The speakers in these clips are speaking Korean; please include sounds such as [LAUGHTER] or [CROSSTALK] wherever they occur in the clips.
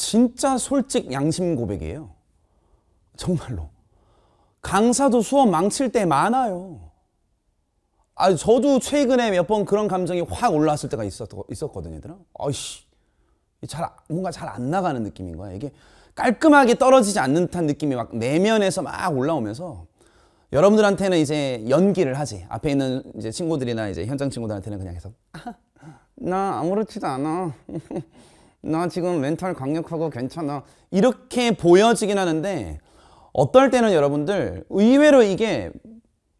진짜 솔직 양심 고백이에요. 정말로. 강사도 수업 망칠 때 많아요. 아, 저도 최근에 몇 번 그런 감정이 확 올라왔을 때가 있었, 있었거든요, 얘들아. 아이씨. 잘, 뭔가 잘 안 나가는 느낌인 거야. 이게 깔끔하게 떨어지지 않는 듯한 느낌이 막 내면에서 막 올라오면서 여러분들한테는 이제 연기를 하지. 앞에 있는 이제 친구들이나 이제 현장 친구들한테는 그냥 계속 아, 나 아무렇지도 않아. [LAUGHS] 나 지금 멘탈 강력하고 괜찮아 이렇게 보여지긴 하는데 어떨 때는 여러분들 의외로 이게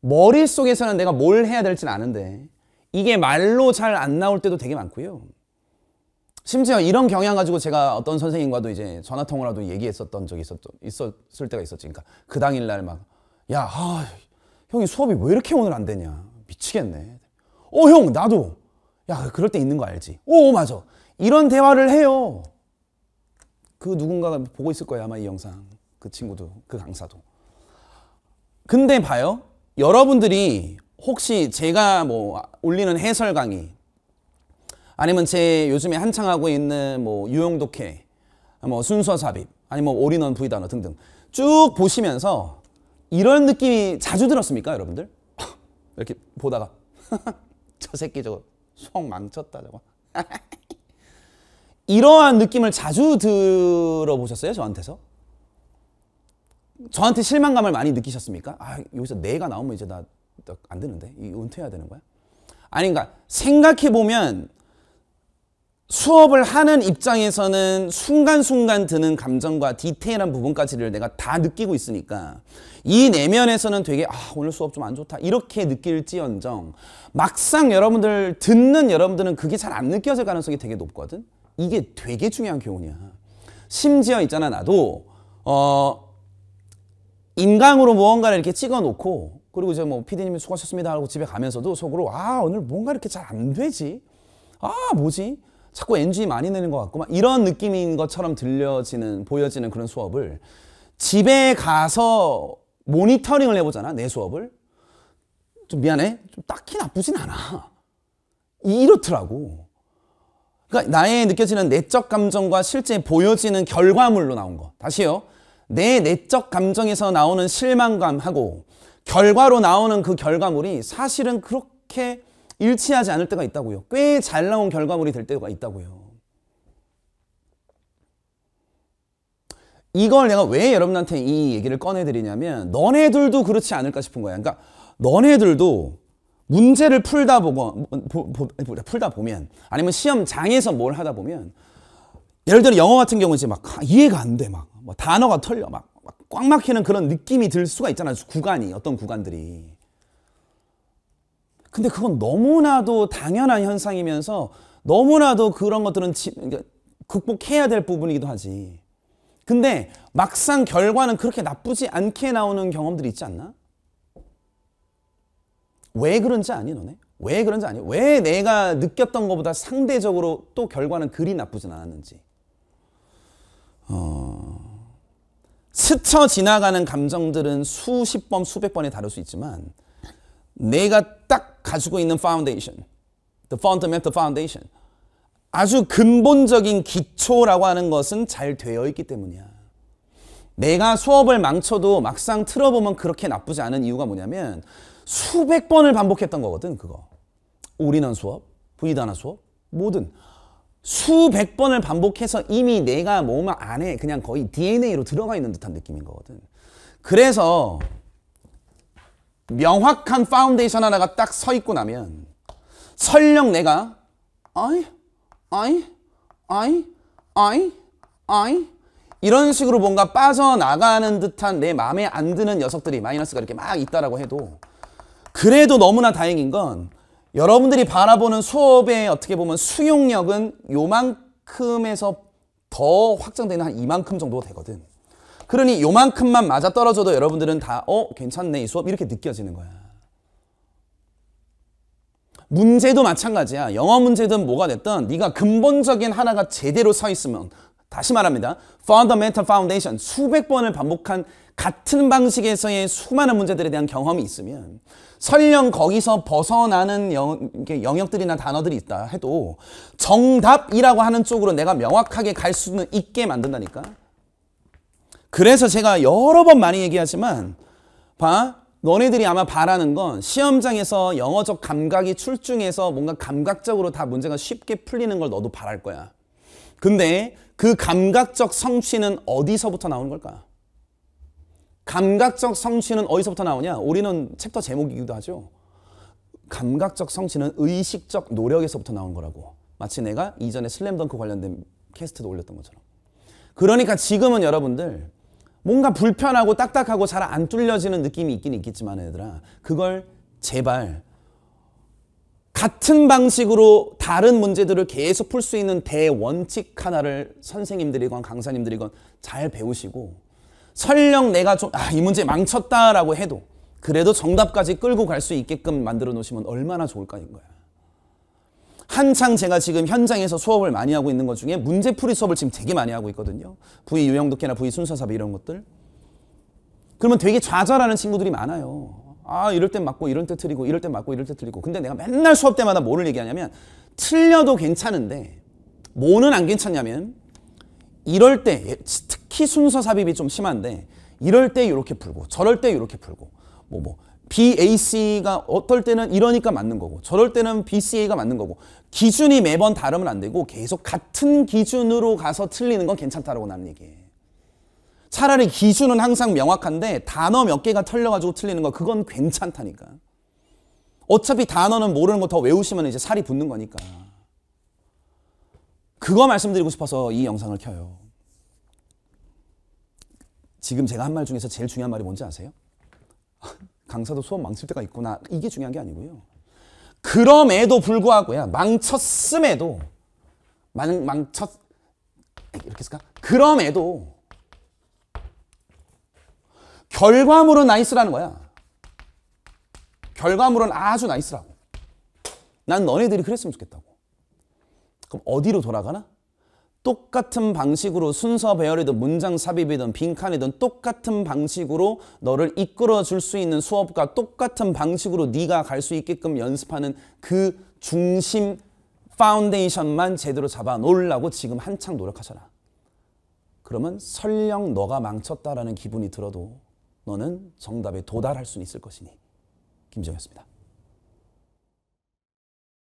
머릿속에서는 내가 뭘 해야 될지 아는데 이게 말로 잘 안 나올 때도 되게 많고요 심지어 이런 경향 가지고 제가 어떤 선생님과도 이제 전화 통화라도 얘기했었던 적이 있었, 던 있었을 때가 있었지 그러니까 그 당일날 막야 아, 형이 수업이 왜 이렇게 오늘 안 되냐 미치겠네 어 형 나도 야 그럴 때 있는 거 알지 오 어, 어, 맞아 이런 대화를 해요. 그 누군가가 보고 있을 거예요. 아마 이 영상. 그 친구도, 그 강사도. 근데 봐요. 여러분들이 혹시 제가 뭐 올리는 해설 강의 아니면 제 요즘에 한창 하고 있는 뭐 유용 독해 뭐 순서 삽입 아니면 뭐 올인원 부위 단어 등등 쭉 보시면서 이런 느낌이 자주 들었습니까 여러분들? [LAUGHS] 이렇게 보다가 [LAUGHS] 저 새끼 저거 수 망쳤다 저거 [LAUGHS] 이러한 느낌을 자주 들어보셨어요? 저한테서? 저한테 실망감을 많이 느끼셨습니까? 아, 여기서 내가 나오면 이제 나 안 되는데? 은퇴해야 되는 거야? 아닌가? 그러니까 생각해보면 수업을 하는 입장에서는 순간순간 드는 감정과 디테일한 부분까지를 내가 다 느끼고 있으니까 이 내면에서는 되게 아 오늘 수업 좀 안 좋다 이렇게 느낄지언정 막상 여러분들 듣는 여러분들은 그게 잘 안 느껴질 가능성이 되게 높거든 이게 되게 중요한 교훈이야. 심지어 있잖아 나도 어 인강으로 무언가를 이렇게 찍어놓고 그리고 이제 뭐피디님 수고하셨습니다 하고 집에 가면서도 속으로 아 오늘 뭔가 이렇게 잘 안 되지 아 뭐지 자꾸 NG 많이 내는 것 같고 막 이런 느낌인 것처럼 들려지는 보여지는 그런 수업을 집에 가서 모니터링을 해보잖아 내 수업을 좀 미안해 좀 딱히 나쁘진 않아 이렇더라고 그러니까 나의 느껴지는 내적 감정과 실제 보여지는 결과물로 나온 거. 다시요. 내 내적 감정에서 나오는 실망감하고 결과로 나오는 그 결과물이 사실은 그렇게 일치하지 않을 때가 있다고요. 꽤 잘 나온 결과물이 될 때가 있다고요. 이걸 내가 왜 여러분한테 이 얘기를 꺼내드리냐면 너네들도 그렇지 않을까 싶은 거야. 그러니까 너네들도 문제를 풀다 보고 보, 보, 풀다 보면 아니면 시험장에서 뭘 하다 보면 예를 들어 영어 같은 경우는 이제 막 이해가 안 돼막 뭐 단어가 털려 막 꽉 막히는 그런 느낌이 들 수가 있잖아요 구간이 어떤 구간들이 근데 그건 너무나도 당연한 현상이면서 너무나도 그런 것들은 지, 그러니까 극복해야 될 부분이기도 하지 근데 막상 결과는 그렇게 나쁘지 않게 나오는 경험들이 있지 않나? 왜 그런지 아니 너네? 왜 그런지 아니? 왜 내가 느꼈던 것보다 상대적으로 또 결과는 그리 나쁘진 않았는지. 어... 스쳐 지나가는 감정들은 수십 번, 수백 번에 다를 수 있지만 내가 딱 가지고 있는 파운데이션, the fundamental foundation, 아주 근본적인 기초라고 하는 것은 잘 되어 있기 때문이야. 내가 수업을 망쳐도 막상 틀어보면 그렇게 나쁘지 않은 이유가 뭐냐면 수백 번을 반복했던 거거든 그거 올인원 수업, V단어 수업, 뭐든 수백 번을 반복해서 이미 내가 몸 안에 그냥 거의 DNA로 들어가 있는 듯한 느낌인 거거든 그래서 명확한 파운데이션 하나가 딱서 있고 나면 설령 내가 아이 아이 아이 아이 아이 이런 식으로 뭔가 빠져나가는 듯한 내 마음에 안 드는 녀석들이 마이너스가 이렇게 막 있다라고 해도 그래도 너무나 다행인 건 여러분들이 바라보는 수업의 어떻게 보면 수용력은 요만큼에서 더 확장되는 한 이만큼 정도 되거든. 그러니 요만큼만 맞아떨어져도 여러분들은 다 어 괜찮네 이 수업 이렇게 느껴지는 거야. 문제도 마찬가지야. 영어 문제든 뭐가 됐든 네가 근본적인 하나가 제대로 서 있으면 다시 말합니다. fundamental foundation 수백 번을 반복한 같은 방식에서의 수많은 문제들에 대한 경험이 있으면 설령 거기서 벗어나는 영, 영역들이나 단어들이 있다 해도 정답이라고 하는 쪽으로 내가 명확하게 갈 수는 있게 만든다니까. 그래서 제가 여러 번 많이 얘기하지만 봐 너네들이 아마 바라는 건 시험장에서 영어적 감각이 출중해서 뭔가 감각적으로 다 문제가 쉽게 풀리는 걸 너도 바랄 거야. 근데 그 감각적 성취는 어디서부터 나오는 걸까? 감각적 성취는 어디서부터 나오냐? 우리는 챕터 제목이기도 하죠. 감각적 성취는 의식적 노력에서부터 나온 거라고. 마치 내가 이전에 슬램덩크 관련된 캐스트도 올렸던 것처럼. 그러니까 지금은 여러분들 뭔가 불편하고 딱딱하고 잘 안 뚫려지는 느낌이 있긴 있겠지만 얘들아 그걸 제발 같은 방식으로 다른 문제들을 계속 풀 수 있는 대원칙 하나를 선생님들이건 강사님들이건 잘 배우시고 설령 내가 좀 아 이 문제 망쳤다라고 해도 그래도 정답까지 끌고 갈 수 있게끔 만들어 놓으시면 얼마나 좋을까인 거야. 한창 제가 지금 현장에서 수업을 많이 하고 있는 것 중에 문제풀이 수업을 지금 되게 많이 하고 있거든요. 부위 유형독해나 부위 순서삽 이런 것들. 그러면 되게 좌절하는 친구들이 많아요. 아 이럴 땐 맞고 이럴 때 틀리고 이럴 때 맞고 이럴 때 틀리고 근데 내가 맨날 수업 때마다 뭐를 얘기하냐면 틀려도 괜찮은데 뭐는 안 괜찮냐면 이럴 때 예, 특히 순서 삽입이 좀 심한데 이럴 때 이렇게 풀고 저럴 때 이렇게 풀고 뭐뭐 뭐. 뭐 BAC가 어떨 때는 이러니까 맞는 거고 저럴 때는 BCA가 맞는 거고 기준이 매번 다르면 안 되고 계속 같은 기준으로 가서 틀리는 건 괜찮다라고 나는 얘기해 차라리 기준은 항상 명확한데 단어 몇 개가 틀려가지고 틀리는 거 그건 괜찮다니까. 어차피 단어는 모르는 거 더 외우시면 이제 살이 붙는 거니까. 그거 말씀드리고 싶어서 이 영상을 켜요. 지금 제가 한 말 중에서 제일 중요한 말이 뭔지 아세요? [LAUGHS] 강사도 수업 망칠 때가 있구나. 이게 중요한 게 아니고요. 그럼에도 불구하고야 망쳤음에도 망, 망쳤 이렇게 쓸까? 그럼에도 결과물은 나이스라는 거야. 결과물은 아주 나이스라고. 난 너네들이 그랬으면 좋겠다고. 그럼 어디로 돌아가나? 똑같은 방식으로 순서 배열이든 문장 삽입이든 빈칸이든 똑같은 방식으로 너를 이끌어 줄 수 있는 수업과 똑같은 방식으로 네가 갈 수 있게끔 연습하는 그 중심 파운데이션만 제대로 잡아 놓으려고 지금 한창 노력하잖아. 그러면 설령 너가 망쳤다라는 기분이 들어도 너는 정답에 도달할 수 있을 것이니 김정였습니다.